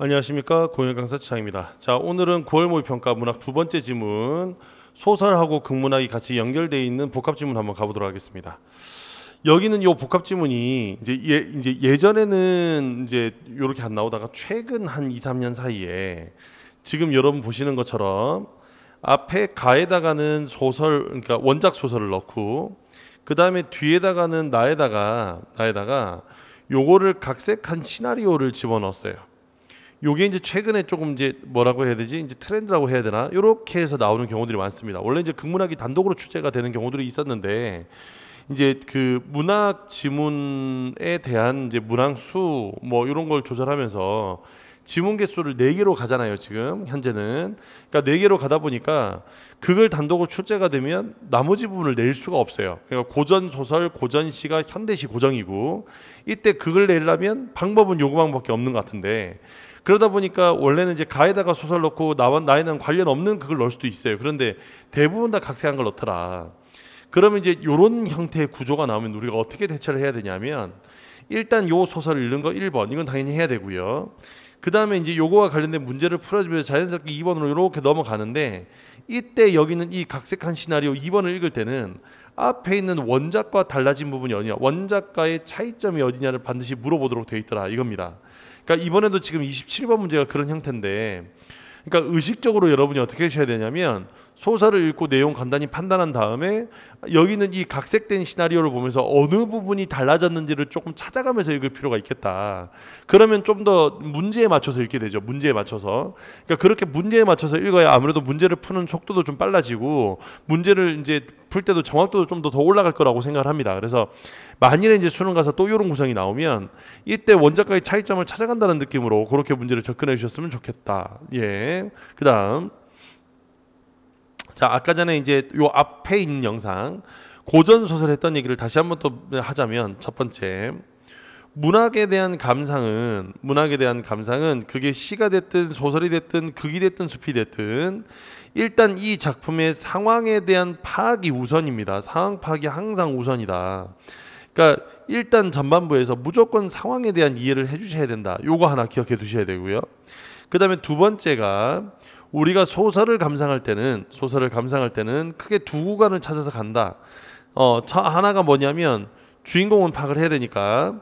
안녕하십니까 공연 강사 지창입니다. 자 오늘은 9월 모의평가 문학 두 번째 지문 소설하고 극문학이 같이 연결돼 있는 복합 지문 한번 가보도록 하겠습니다. 여기는 요 복합 지문이 이제 예 이제 예전에는 이제 요렇게 안 나오다가 최근 한 2, 3년 사이에 지금 여러분 보시는 것처럼 앞에 가에다가는 소설 그러니까 원작 소설을 넣고 그 다음에 뒤에다가는 나에다가 나에다가 요거를 각색한 시나리오를 집어넣었어요. 요게 이제 최근에 조금 이제 뭐라고 해야 되지 이제 트렌드라고 해야 되나 요렇게 해서 나오는 경우들이 많습니다. 원래 이제 극문학이 단독으로 출제가 되는 경우들이 있었는데 이제 그 문학 지문에 대한 이제 문항 수뭐 이런 걸 조절하면서 지문 개수를 네개로 가잖아요, 지금 현재는. 그러니까 네개로 가다 보니까 그걸 단독으로 출제가 되면 나머지 부분을 낼 수가 없어요. 그러니까 고전 소설, 고전시가 현대시 고정이고 이때 그걸 내려면 방법은 요구 방법밖에 없는 것 같은데 그러다 보니까 원래는 이제 가에다가 소설 넣고 나와 나에는 관련 없는 그걸 넣을 수도 있어요. 그런데 대부분 다 각색한 걸 넣더라. 그러면 이제 요런 형태의 구조가 나오면 우리가 어떻게 대처를 해야 되냐면 일단 요 소설을 읽는 거 1번 이건 당연히 해야 되고요. 그 다음에 이제 요거와 관련된 문제를 풀어주면서 자연스럽게 2번으로 이렇게 넘어가는데 이때 여기는 이 각색한 시나리오 2번을 읽을 때는 앞에 있는 원작과 달라진 부분이 어디냐 원작과의 차이점이 어디냐를 반드시 물어보도록 되어 있더라 이겁니다. 그러니까 이번에도 지금 27번 문제가 그런 형태인데 그러니까 의식적으로 여러분이 어떻게 하셔야 되냐면 소설을 읽고 내용 간단히 판단한 다음에 여기 있는 이 각색된 시나리오를 보면서 어느 부분이 달라졌는지를 조금 찾아가면서 읽을 필요가 있겠다. 그러면 좀 더 문제에 맞춰서 읽게 되죠. 문제에 맞춰서. 그러니까 그렇게 문제에 맞춰서 읽어야 아무래도 문제를 푸는 속도도 좀 빨라지고 문제를 이제 풀 때도 정확도도 좀 더 더 올라갈 거라고 생각을 합니다. 그래서 만일에 이제 수능 가서 또 이런 구성이 나오면 이때 원작과의 차이점을 찾아간다는 느낌으로 그렇게 문제를 접근해 주셨으면 좋겠다. 예. 그다음 자, 아까 전에 이제 요 앞에 있는 영상 고전 소설 했던 얘기를 다시 한번 또 하자면 첫 번째 문학에 대한 감상은 문학에 대한 감상은 그게 시가 됐든 소설이 됐든 극이 됐든 숲이 됐든 일단 이 작품의 상황에 대한 파악이 우선입니다. 상황 파악이 항상 우선이다. 그러니까 일단 전반부에서 무조건 상황에 대한 이해를 해주셔야 된다. 요거 하나 기억해 두셔야 되고요. 그 다음에 두 번째가 우리가 소설을 감상할 때는 소설을 감상할 때는 크게 두 구간을 찾아서 간다. 어, 저 하나가 뭐냐면 주인공은 파악을 해야 되니까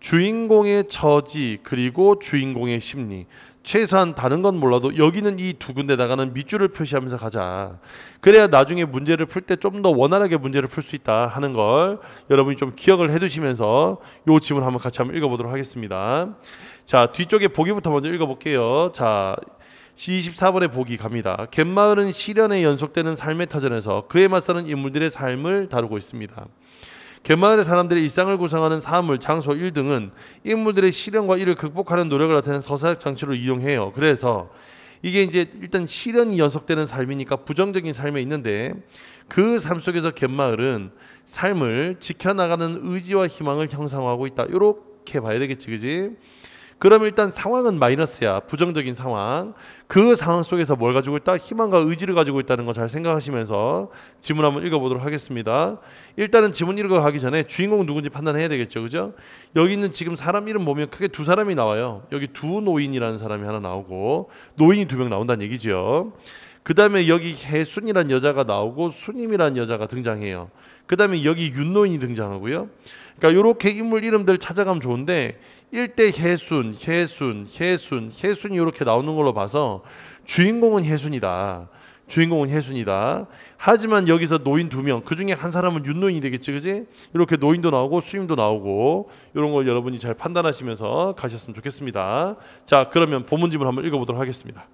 주인공의 처지 그리고 주인공의 심리 최소한 다른 건 몰라도 여기는 이 두 군데다가는 밑줄을 표시하면서 가자. 그래야 나중에 문제를 풀 때 좀 더 원활하게 문제를 풀 수 있다 하는 걸 여러분이 좀 기억을 해두시면서 요 지문 한번 같이 한번 읽어보도록 하겠습니다. 자 뒤쪽에 보기부터 먼저 읽어볼게요. 자 24번의 복이 갑니다. 갯마을은 시련에 연속되는 삶의 타전에서 그에 맞서는 인물들의 삶을 다루고 있습니다. 갯마을의 사람들의 일상을 구성하는 사물, 장소 1등은 인물들의 시련과 이를 극복하는 노력을 나타내는 서사적 장치로 이용해요. 그래서 이게 이제 일단 시련이 연속되는 삶이니까 부정적인 삶에 있는데 그 삶 속에서 갯마을은 삶을 지켜나가는 의지와 희망을 형성하고 있다. 이렇게 봐야 되겠지, 그지? 그러면 일단 상황은 마이너스야. 부정적인 상황. 그 상황 속에서 뭘 가지고 있다? 희망과 의지를 가지고 있다는 거 잘 생각하시면서 지문 한번 읽어보도록 하겠습니다. 일단은 지문 읽어가기 전에 주인공 누군지 판단해야 되겠죠. 그죠? 여기 있는 지금 사람 이름 보면 크게 두 사람이 나와요. 여기 두 노인이라는 사람이 하나 나오고 노인이 두 명 나온다는 얘기죠. 그 다음에 여기 해순이라는 여자가 나오고 순임이란 여자가 등장해요. 그 다음에 여기 윷노인이 등장하고요. 그러니까 이렇게 인물 이름들 찾아가면 좋은데 1대 해순, 해순, 해순, 해순이 이렇게 나오는 걸로 봐서 주인공은 해순이다. 주인공은 해순이다. 하지만 여기서 노인 두 명, 그 중에 한 사람은 윷노인이 되겠지, 그지? 이렇게 노인도 나오고 수임도 나오고 이런 걸 여러분이 잘 판단하시면서 가셨으면 좋겠습니다. 자, 그러면 본문집을 한번 읽어보도록 하겠습니다.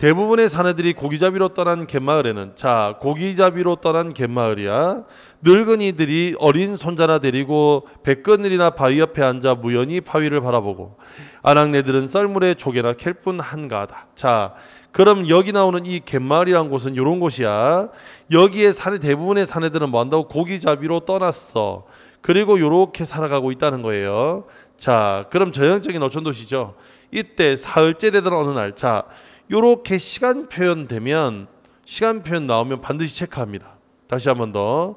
대부분의 사내들이 고기잡이로 떠난 갯마을에는 자 고기잡이로 떠난 갯마을이야 늙은이들이 어린 손자나 데리고 백건늘이나 바위 옆에 앉아 무연히 바위를 바라보고 아낙네들은 썰물에 조개나 캘뿐 한가하다 자 그럼 여기 나오는 이 갯마을이란 곳은 이런 곳이야 여기에 사내 대부분의 사내들은 뭐 한다고 고기잡이로 떠났어 그리고 요렇게 살아가고 있다는 거예요 자 그럼 전형적인 어촌도시죠 이때 사흘째 되던 어느 날자 요렇게 시간 표현 되면 시간 표현 나오면 반드시 체크합니다. 다시 한 번 더.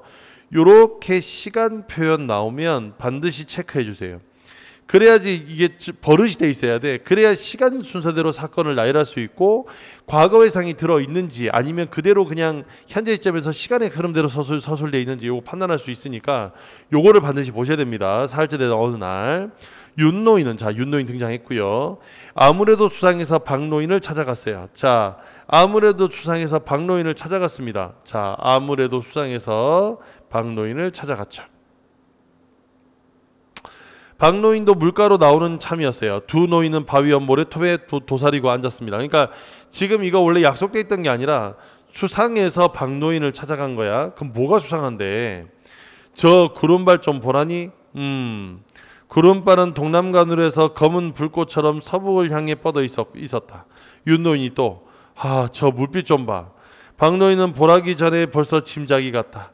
요렇게 시간 표현 나오면 반드시 체크해 주세요. 그래야지 이게 버릇이 돼 있어야 돼. 그래야 시간 순서대로 사건을 나열할 수 있고 과거 의상이 들어 있는지 아니면 그대로 그냥 현재 시점에서 시간의 흐름대로 서술 서술돼 있는지 요거 판단할 수 있으니까 요거를 반드시 보셔야 됩니다. 사흘째 되 어느 날. 윤노인은 자 윤노인 등장했고요. 아무래도 주상에서 박노인을 찾아갔어요. 자 아무래도 주상에서 박노인을 찾아갔습니다. 자 아무래도 수상에서 박노인을 찾아갔죠. 박노인도 물가로 나오는 참이었어요. 두 노인은 바위 옆모래 톱에 도, 사리고 앉았습니다. 그러니까 지금 이거 원래 약속돼 있던 게 아니라 수상에서 박노인을 찾아간 거야. 그럼 뭐가 수상한데? 저 구름발 좀 보라니? 음, 구름바는 동남간으로 해서 검은 불꽃처럼 서북을 향해 뻗어 있었다. 윤노인이 또 아, 저 물빛 좀 봐. 박노인은 보라기 전에 벌써 짐작이 갔다.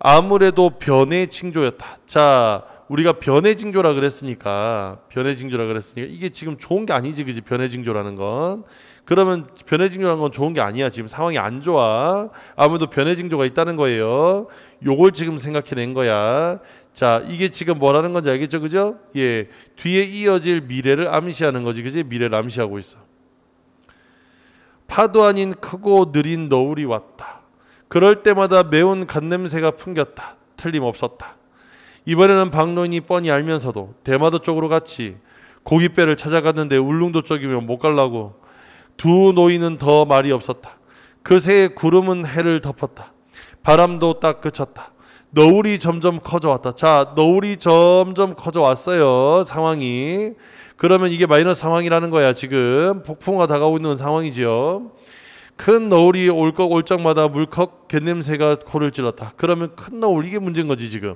아무래도 변의 칭조였다 자, 우리가 변해 징조라 그랬으니까 변해 징조라 그랬으니까 이게 지금 좋은 게 아니지 그지 변해 징조라는 건 그러면 변해 징조라는 건 좋은 게 아니야 지금 상황이 안 좋아 아무도 변해 징조가 있다는 거예요 요걸 지금 생각해낸 거야 자 이게 지금 뭐라는 건지 알겠죠 그죠 예 뒤에 이어질 미래를 암시하는 거지 그지 미래를 암시하고 있어 파도 아닌 크고 느린 너울이 왔다 그럴 때마다 매운 갓냄새가 풍겼다 틀림없었다 이번에는 박론이 뻔히 알면서도 대마도 쪽으로 같이 고깃배를 찾아갔는데 울릉도 쪽이면 못 갈라고 두 노인은 더 말이 없었다. 그새 구름은 해를 덮었다. 바람도 딱 그쳤다. 너울이 점점 커져왔다. 자, 너울이 점점 커져왔어요. 상황이. 그러면 이게 마이너스 상황이라는 거야. 지금 폭풍과 다가오는 고있 상황이지요. 큰 너울이 올 것 올적마다 물컥 갯냄새가 코를 찔렀다. 그러면 큰 너울 이게 문제인 거지 지금.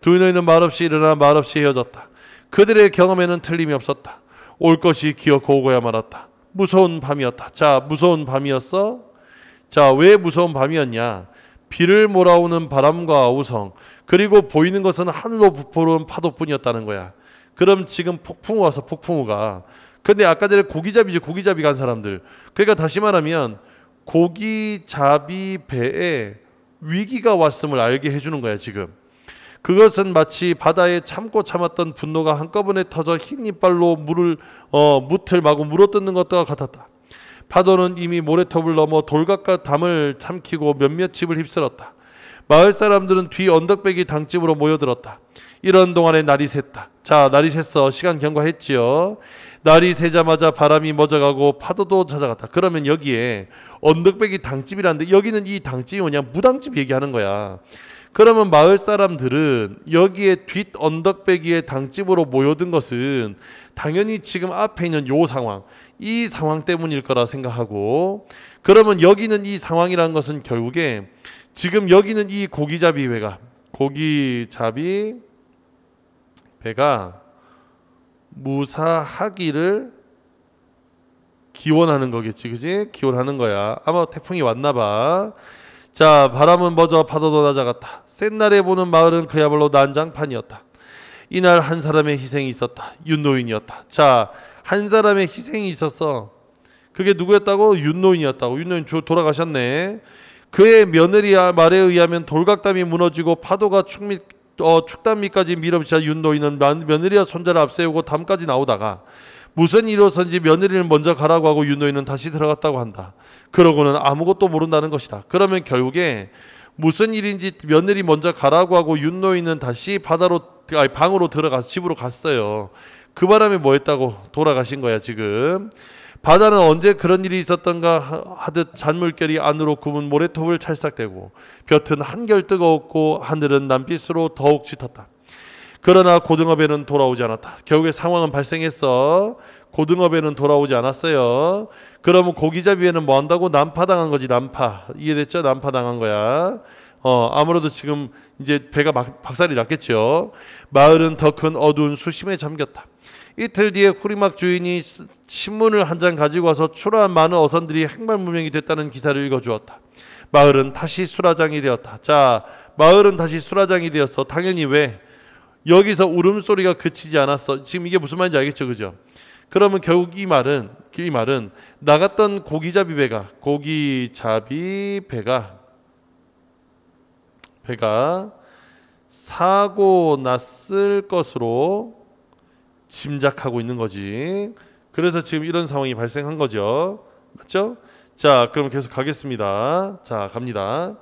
두 노인은 말없이 일어나 말없이 헤어졌다. 그들의 경험에는 틀림이 없었다. 올 것이 기어코 오고야 말았다. 무서운 밤이었다. 자, 무서운 밤이었어? 자, 왜 무서운 밤이었냐? 비를 몰아오는 바람과 우성, 그리고 보이는 것은 하늘로 부풀은 파도뿐이었다는 거야. 그럼 지금 폭풍우 와서 폭풍우가. 근데 아까 전에 고기잡이죠 고기잡이 간 사람들. 그러니까 다시 말하면 고기잡이 배에 위기가 왔음을 알게 해주는 거야, 지금. 그것은 마치 바다에 참고 참았던 분노가 한꺼번에 터져 흰 이빨로 물을 어, 무틀 마구 물어뜯는 것과 같았다. 파도는 이미 모래톱을 넘어 돌각과 담을 참키고 몇몇 집을 휩쓸었다. 마을 사람들은 뒤 언덕배기 당집으로 모여들었다. 이런 동안에 날이 샜다. 자, 날이 샜어. 시간 경과했지요. 날이 새자마자 바람이 멎어가고 파도도 찾아갔다. 그러면 여기에 언덕배기 당집이라는데 여기는 이 당집이 뭐냐? 무당집 얘기하는 거야. 그러면 마을 사람들은 여기에 뒷 언덕배기에 당집으로 모여든 것은 당연히 지금 앞에 있는 요 상황, 이 상황 때문일 거라 생각하고 그러면 여기는 이 상황이라는 것은 결국에 지금 여기는 이 고기잡이 배가 고기잡이 배가 무사하기를 기원하는 거겠지, 그지? 기원하는 거야. 아마 태풍이 왔나 봐. 자 바람은 먼저 파도도 낮아갔다. 센 날에 보는 마을은 그야말로 난장판이었다. 이날 한 사람의 희생이 있었다. 윤노인이었다. 자한 사람의 희생이 있었어. 그게 누구였다고? 윤노인이었다고. 윤노인 주 돌아가셨네. 그의 며느리야 말에 의하면 돌각담이 무너지고 파도가 축밑 어, 축단 밑까지 밀어붙여 윤노인은 며느리와 손자를 앞세우고 담까지 나오다가 무슨 일로선지 며느리를 먼저 가라고 하고 윤호인은 다시 들어갔다고 한다. 그러고는 아무것도 모른다는 것이다. 그러면 결국에 무슨 일인지 며느리 먼저 가라고 하고 윤노인은 다시 바다로 아니 방으로 들어가 집으로 갔어요. 그 바람에 뭐 했다고 돌아가신 거야 지금. 바다는 언제 그런 일이 있었던가 하듯 잔물결이 안으로 굽은 모래톱을 찰싹대고 볕은 한결 뜨거웠고 하늘은 남빛으로 더욱 짙었다. 그러나 고등어배는 돌아오지 않았다. 결국에 상황은 발생했어. 고등어배는 돌아오지 않았어요. 그러면 고기잡이에는 뭐 한다고 난파당한 거지 난파 이해됐죠? 난파당한 거야. 어 아무래도 지금 이제 배가 막, 박살이 났겠죠. 마을은 더 큰 어두운 수심에 잠겼다. 이틀 뒤에 쿠리막 주인이 신문을 한 장 가지고 와서 출하한 많은 어선들이 행방불명이 됐다는 기사를 읽어주었다. 마을은 다시 수라장이 되었다. 자, 마을은 다시 수라장이 되었어. 당연히 왜? 여기서 울음소리가 그치지 않았어. 지금 이게 무슨 말인지 알겠죠? 그죠? 그러면 결국 이 말은 이 말은 나갔던 고기잡이 배가 고기잡이 배가 배가 사고 났을 것으로 짐작하고 있는 거지. 그래서 지금 이런 상황이 발생한 거죠. 맞죠? 자, 그럼 계속 가겠습니다. 자, 갑니다.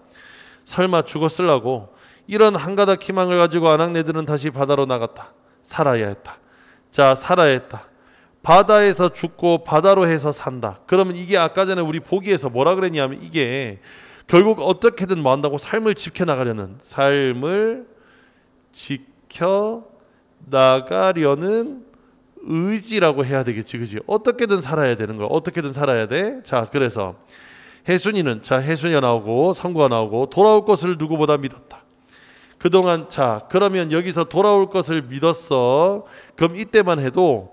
설마 죽었을라고 이런 한가닥 희망을 가지고 아낙네들은 다시 바다로 나갔다. 살아야 했다. 자, 살아야 했다. 바다에서 죽고 바다로 해서 산다. 그러면 이게 아까 전에 우리 보기에서 뭐라 그랬냐면 이게 결국 어떻게든 뭐 한다고 삶을 지켜나가려는 삶을 지켜 나가려는 의지라고 해야 되겠지, 그지? 어떻게든 살아야 되는 거야. 어떻게든 살아야 돼. 자, 그래서 혜순이는 자 혜순이가 나오고 성구가 나오고 돌아올 것을 누구보다 믿었다. 그동안 자, 그러면 여기서 돌아올 것을 믿었어. 그럼 이때만 해도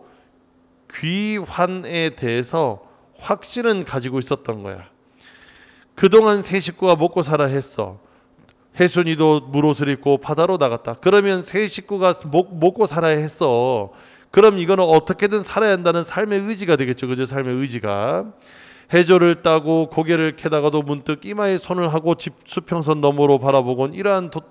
귀환에 대해서 확신은 가지고 있었던 거야. 그동안 새 식구가 먹고 살아 했어. 혜순이도 물옷을 입고 바다로 나갔다. 그러면 새 식구가 먹, 먹고 살아야 했어. 그럼 이거는 어떻게든 살아야 한다는 삶의 의지가 되겠죠. 그죠? 삶의 의지가. 해조를 따고 고개를 캐다가도 문득 이마에 손을 하고 집 수평선 너머로 바라보곤 이러한 도,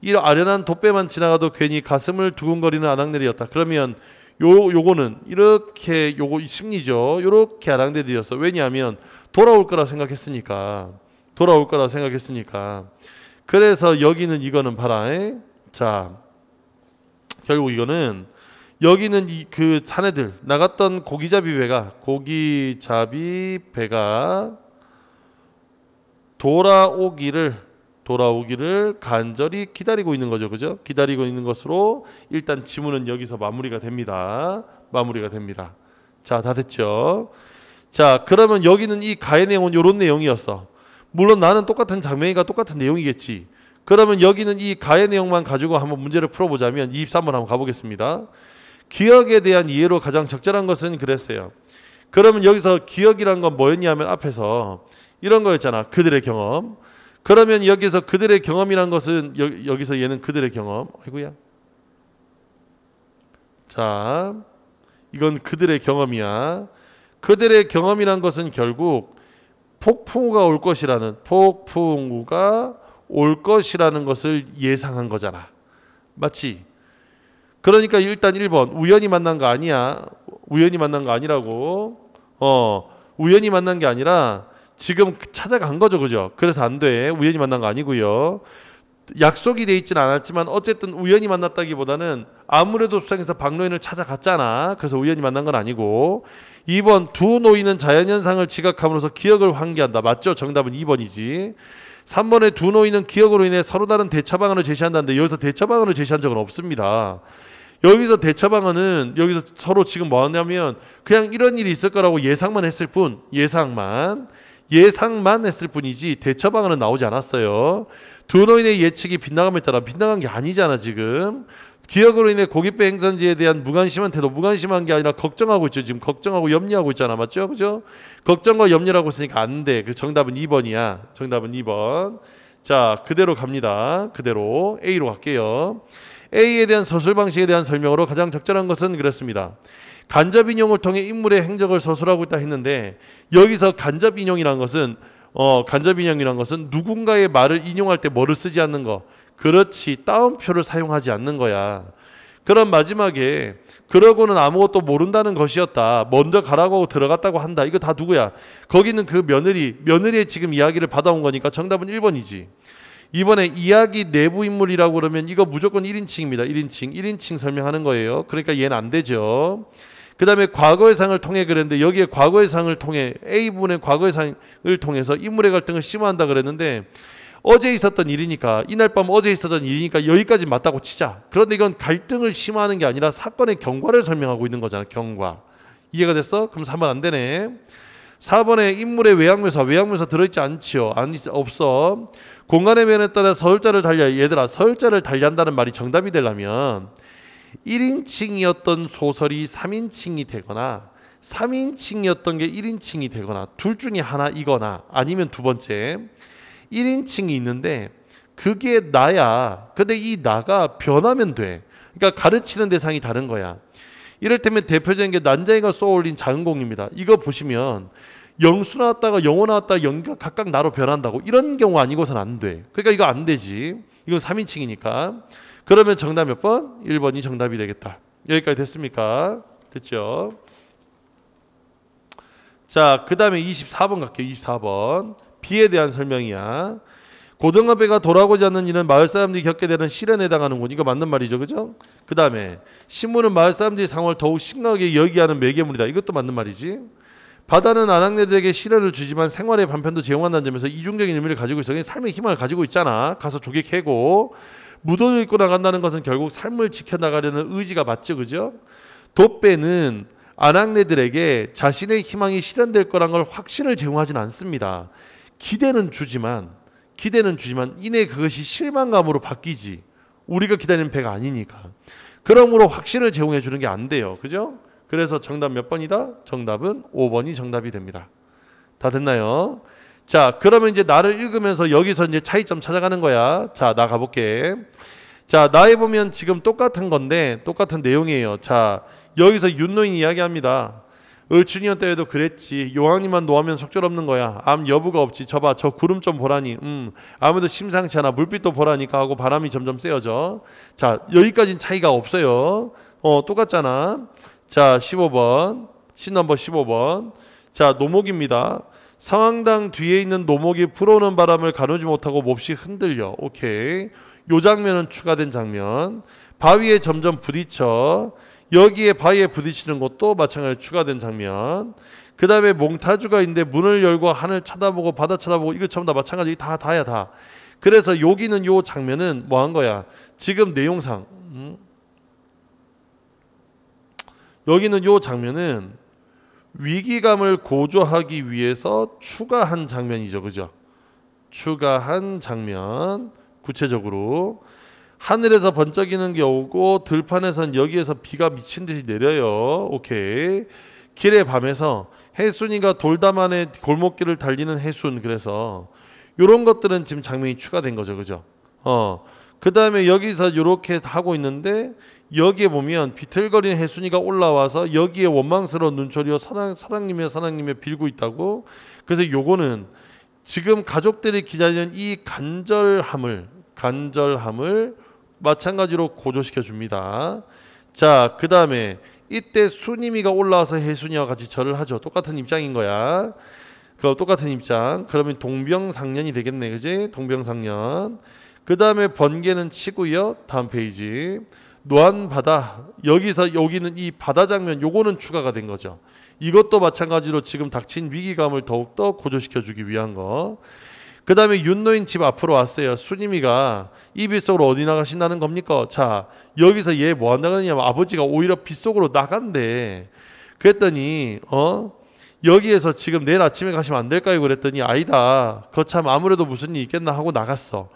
이 아련한 돗배만 지나가도 괜히 가슴을 두근거리는 아낙네리였다. 그러면 요 요거는 이렇게 요거 심리죠. 요렇게 아낙네리였어. 왜냐하면 돌아올 거라 생각했으니까 돌아올 거라 생각했으니까. 그래서 여기는 이거는 봐라. 에? 자 결국 이거는 여기는 이그 자네들 나갔던 고기잡이 배가 고기잡이 배가 돌아오기를 돌아오기를 간절히 기다리고 있는 거죠. 그죠? 기다리고 있는 것으로 일단 지문은 여기서 마무리가 됩니다. 마무리가 됩니다. 자, 다 됐죠? 자, 그러면 여기는 이 가해 내용은 이런 내용이었어. 물론 나는 똑같은 장면이가 똑같은 내용이겠지. 그러면 여기는 이 가해 내용만 가지고 한번 문제를 풀어보자면 23번 한번 가보겠습니다. 기억에 대한 이해로 가장 적절한 것은 그랬어요. 그러면 여기서 기억이란 건 뭐였냐면 앞에서 이런 거였잖아. 그들의 경험. 그러면 여기서 그들의 경험이란 것은 여, 기서 얘는 그들의 경험. 아이고야. 자, 이건 그들의 경험이야. 그들의 경험이란 것은 결국 폭풍우가 올 것이라는 폭풍우가 올 것이라는 것을 예상한 거잖아. 맞지? 그러니까 일단 1번 우연히 만난 거 아니야. 우연히 만난 거 아니라고. 어. 우연히 만난 게 아니라 지금 찾아간 거죠, 그죠? 그래서 안 돼. 우연히 만난 거 아니고요. 약속이 돼 있진 않았지만 어쨌든 우연히 만났다기보다는 아무래도 수상에서 박노인을 찾아갔잖아. 그래서 우연히 만난 건 아니고 2번 두 노인은 자연현상을 지각함으로써 기억을 환기한다. 맞죠? 정답은 2번이지. 3번에두 노인은 기억으로 인해 서로 다른 대처 방안을 제시한다는데 여기서 대처 방안을 제시한 적은 없습니다. 여기서 대처 방안은 여기서 서로 지금 뭐하냐면 그냥 이런 일이 있을 거라고 예상만 했을 뿐 예상만 예상만 했을 뿐이지 대처 방안은 나오지 않았어요. 두노인의 예측이 빗나감에 따라 빗나간 게 아니잖아 지금. 기억으로 인해 고깃배 행선지에 대한 무관심한 태도 무관심한 게 아니라 걱정하고 있죠 지금 걱정하고 염려하고 있잖아 맞죠 그죠 걱정과 염려라고 했으니까 안돼 그 정답은 2번이야 정답은 2번 자 그대로 갑니다 그대로 A로 갈게요 A에 대한 서술 방식에 대한 설명으로 가장 적절한 것은 그렇습니다 간접 인용을 통해 인물의 행적을 서술하고 있다 했는데 여기서 간접 인용이란 것은 어, 간접 인용이란 것은 누군가의 말을 인용할 때 뭐를 쓰지 않는 거. 그렇지 따옴표를 사용하지 않는 거야. 그럼 마지막에 그러고는 아무것도 모른다는 것이었다. 먼저 가라고 들어갔다고 한다. 이거 다 누구야? 거기는 그 며느리, 며느리의 지금 이야기를 받아온 거니까 정답은 1번이지. 이번에 이야기 내부 인물이라고 그러면 이거 무조건 1인칭입니다. 1인칭. 1인칭 설명하는 거예요. 그러니까 얘는 안 되죠. 그 다음에 과거의 상을 통해 그랬는데 여기에 과거의 상을 통해 A분의 과거의 상을 통해서 인물의 갈등을 심화한다 그랬는데 어제 있었던 일이니까 이날 밤 어제 있었던 일이니까 여기까지 맞다고 치자. 그런데 이건 갈등을 심화하는 게 아니라 사건의 경과를 설명하고 있는 거잖아. 경과. 이해가 됐어? 그럼 3번 안 되네. 4번에 인물의 외양묘사, 외양묘사 들어있지 않지요. 아니, 없어. 공간의 면에 따라 설자를 달려. 얘들아, 설자를달려한다는 말이 정답이 되려면 1인칭이었던 소설이 3인칭이 되거나 3인칭이었던 게 1인칭이 되거나 둘 중에 하나이거나 아니면 두 번째 1인칭이 있는데 그게 나야. 근데 이 나가 변하면 돼. 그러니까 가르치는 대상이 다른 거야. 이럴때면 대표적인 게 난자이가 쏘아올린 작은 공입니다. 이거 보시면 영수 나왔다가 영어 나왔다가 영가 각각 나로 변한다고 이런 경우 아니고선 안 돼. 그러니까 이거 안 되지. 이건 3인칭이니까. 그러면 정답 몇 번? 1번이 정답이 되겠다. 여기까지 됐습니까? 됐죠? 자, 그 다음에 24번 갈게요. 24번. 비에 대한 설명이야. 고등어 배가 돌아오지 않는 일은 마을 사람들이 겪게 되는 시련에 해당하는군. 이거 맞는 말이죠, 그죠? 그 다음에 신문은 마을 사람들이 상황을 더욱 심각하게 여기하는 매개물이다. 이것도 맞는 말이지. 바다는 아낙네들에게 시련을 주지만 생활의 반편도 제공한다는 점에서 이중적인 의미를 가지고 있어. 삶의 희망을 가지고 있잖아. 가서 조개 캐고 무더져 있고 나간다는 것은 결국 삶을 지켜나가려는 의지가 맞죠, 그죠? 돗배는 아낙네들에게 자신의 희망이 실현될 거란 걸 확신을 제공하진 않습니다. 기대는 주지만 기대는 주지만 이내 그것이 실망감으로 바뀌지. 우리가 기다리는 배가 아니니까. 그러므로 확신을 제공해 주는 게 안 돼요. 그죠? 그래서 정답 몇 번이다? 정답은 5번이 정답이 됩니다. 다 됐나요? 자, 그러면 이제 나를 읽으면서 여기서 이제 차이점 찾아가는 거야. 자, 나 가볼게. 자, 나에 보면 지금 똑같은 건데, 똑같은 내용이에요. 자, 여기서 윤노인 이야기합니다. 을춘이언 때에도 그랬지. 요왕님만 노하면 속절 없는 거야. 암 여부가 없지. 저봐, 저 구름 좀 보라니. 음, 아무도 심상치 않아. 물빛도 보라니까 하고 바람이 점점 세어져. 자, 여기까지는 차이가 없어요. 어, 똑같잖아. 자, 15번. 신넘버 15번. 자, 노목입니다. 상황당 뒤에 있는 노목이 불어오는 바람을 가누지 못하고 몹시 흔들려. 오케이. 요 장면은 추가된 장면. 바위에 점점 부딪혀. 여기에 바위에 부딪히는 것도 마찬가지로 추가된 장면. 그 다음에 몽타주가 있는데 문을 열고 하늘 쳐다보고 바다 쳐다보고 이거 전부 다 마찬가지 다 다야 다. 그래서 여기는 요 장면은 뭐한 거야? 지금 내용상 음? 여기는 요 장면은 위기감을 고조하기 위해서 추가한 장면이죠. 그죠? 추가한 장면. 구체적으로 하늘에서 번쩍이는 게 오고 들판에선 여기에서 비가 미친 듯이 내려요. 오케이. 길의 밤에서 해순이가 돌담안의 골목길을 달리는 해순 그래서 요런 것들은 지금 장면이 추가된 거죠. 그죠? 어. 그다음에 여기서 요렇게 하고 있는데 여기에 보면 비틀거리는 혜순이가 올라와서 여기에 원망스러운 눈초리와 사랑, 사랑님의 사랑님의 빌고 있다고 그래서 요거는 지금 가족들이 기다리는 이 간절함을 간절함을 마찬가지로 고조시켜 줍니다. 자, 그 다음에 이때 순님이가 올라와서 혜순이와 같이 절을 하죠. 똑같은 입장인 거야. 그 똑같은 입장. 그러면 동병상련이 되겠네, 그지? 동병상련. 그 다음에 번개는 치고요. 다음 페이지. 노안 바다 여기서 여기는 이 바다 장면 요거는 추가가 된 거죠. 이것도 마찬가지로 지금 닥친 위기감을 더욱더 고조시켜 주기 위한 거. 그 다음에 윤노인 집 앞으로 왔어요. 수님이가 이 빗속으로 어디 나가신다는 겁니까? 자, 여기서 얘 뭐 한다느냐 아버지가 오히려 빗속으로 나간대. 그랬더니, 어? 여기에서 지금 내일 아침에 가시면 안 될까요? 그랬더니, 아니다. 거참 아무래도 무슨 일 있겠나 하고 나갔어.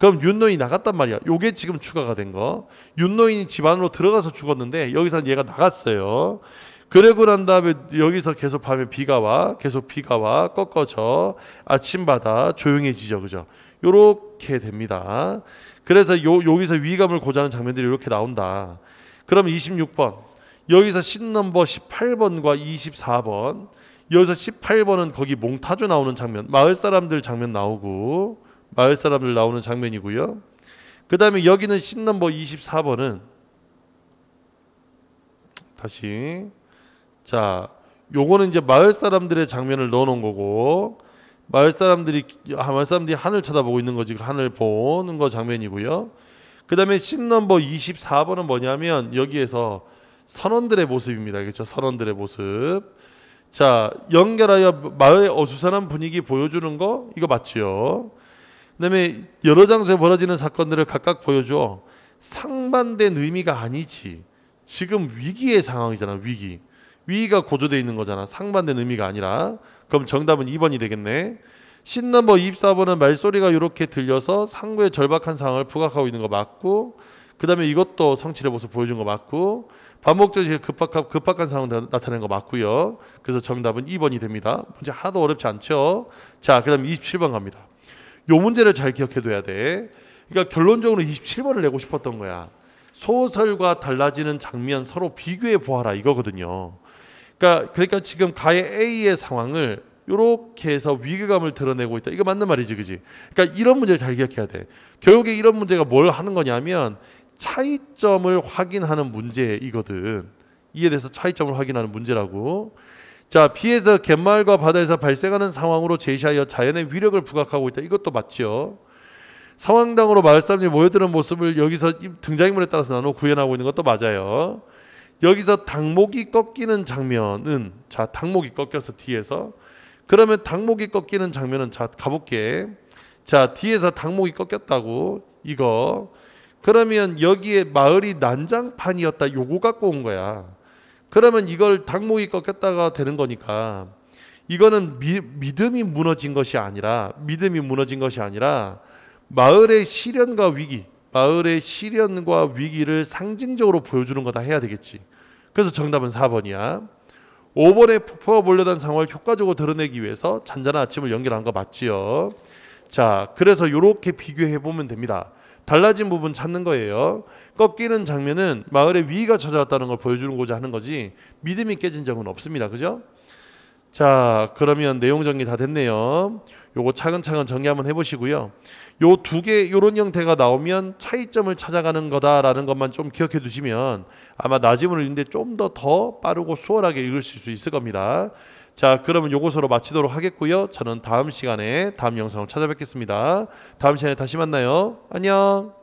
그럼 윷노인이 나갔단 말이야. 요게 지금 추가가 된 거. 윷노인이 집 안으로 들어가서 죽었는데 여기서 얘가 나갔어요. 그러고 난 다음에 여기서 계속 밤에 비가 와, 계속 비가 와, 꺾어져, 아침바다 조용해지죠, 그죠? 요렇게 됩니다. 그래서 요, 여기서 위감을 고자는 장면들이 이렇게 나온다. 그럼 26번, 여기서 신넘버 18번과 24번, 여기서 18번은 거기 몽타주 나오는 장면, 마을 사람들 장면 나오고, 마을 사람들 나오는 장면이고요. 그 다음에 여기는 신넘버 24번은 다시 자 요거는 이제 마을 사람들의 장면을 넣어놓은 거고 마을 사람들이 아, 마을 사람들이 하늘 쳐다보고 있는 거지 그 하늘 보는 거 장면이고요. 그 다음에 신넘버 24번은 뭐냐면 여기에서 선원들의 모습입니다. 그렇죠? 선원들의 모습. 자 연결하여 마을 어수선한 분위기 보여주는 거 이거 맞지요. 그다음에 여러 장소에 벌어지는 사건들을 각각 보여줘. 상반된 의미가 아니지. 지금 위기의 상황이잖아. 위기. 위기가 고조돼 있는 거잖아. 상반된 의미가 아니라. 그럼 정답은 2번이 되겠네. 신넘버 24번은 말소리가 이렇게 들려서 상부의 절박한 상황을 부각하고 있는 거 맞고 그다음에 이것도 성취를 모습 보여준 거 맞고 반복적으로 급박한, 급박한 상황 나타낸 거 맞고요. 그래서 정답은 2번이 됩니다. 문제 하나도 어렵지 않죠. 자, 그다음 27번 갑니다. 요 문제를 잘 기억해둬야 돼. 그러니까 결론적으로 27번을 내고 싶었던 거야. 소설과 달라지는 장면 서로 비교해 보아라 이거거든요. 그러니까 그러니까 지금 가의 A의 상황을 이렇게 해서 위기감을 드러내고 있다. 이거 맞는 말이지, 그지? 그러니까 이런 문제를 잘 기억해야 돼. 교육에 이런 문제가 뭘 하는 거냐면 차이점을 확인하는 문제이거든. 이에 대해서 차이점을 확인하는 문제라고. 자, 피해서 갯마을과 바다에서 발생하는 상황으로 제시하여 자연의 위력을 부각하고 있다. 이것도 맞죠. 상황당으로 마을 사람이 모여드는 모습을 여기서 등장인물에 따라서 나눠 구현하고 있는 것도 맞아요. 여기서 당목이 꺾이는 장면은 자, 당목이 꺾여서 뒤에서 그러면 당목이 꺾이는 장면은 자, 가볼게. 자, 뒤에서 당목이 꺾였다고 이거 그러면 여기에 마을이 난장판이었다. 요거 갖고 온 거야. 그러면 이걸 당목이 꺾였다가 되는 거니까 이거는 미, 믿음이 무너진 것이 아니라 믿음이 무너진 것이 아니라 마을의 시련과 위기, 마을의 시련과 위기를 상징적으로 보여주는 거다 해야 되겠지. 그래서 정답은 4번이야. 5번의 폭포가 몰려든 상황을 효과적으로 드러내기 위해서 잔잔한 아침을 연결한 거 맞지요. 자, 그래서 이렇게 비교해 보면 됩니다. 달라진 부분 찾는 거예요. 꺾이는 장면은 마을의 위기가 찾아왔다는 걸 보여주고자 하는 거지 믿음이 깨진 적은 없습니다. 그죠? 자, 그러면 내용 정리 다 됐네요. 요거 차근차근 정리 한번 해보시고요. 요 두 개, 요런 형태가 나오면 차이점을 찾아가는 거다라는 것만 좀 기억해 두시면 아마 나지문을 읽는데 좀더 더 빠르고 수월하게 읽으실 수 있을 겁니다. 자, 그러면 요것으로 마치도록 하겠고요. 저는 다음 시간에 다음 영상을 찾아뵙겠습니다. 다음 시간에 다시 만나요. 안녕.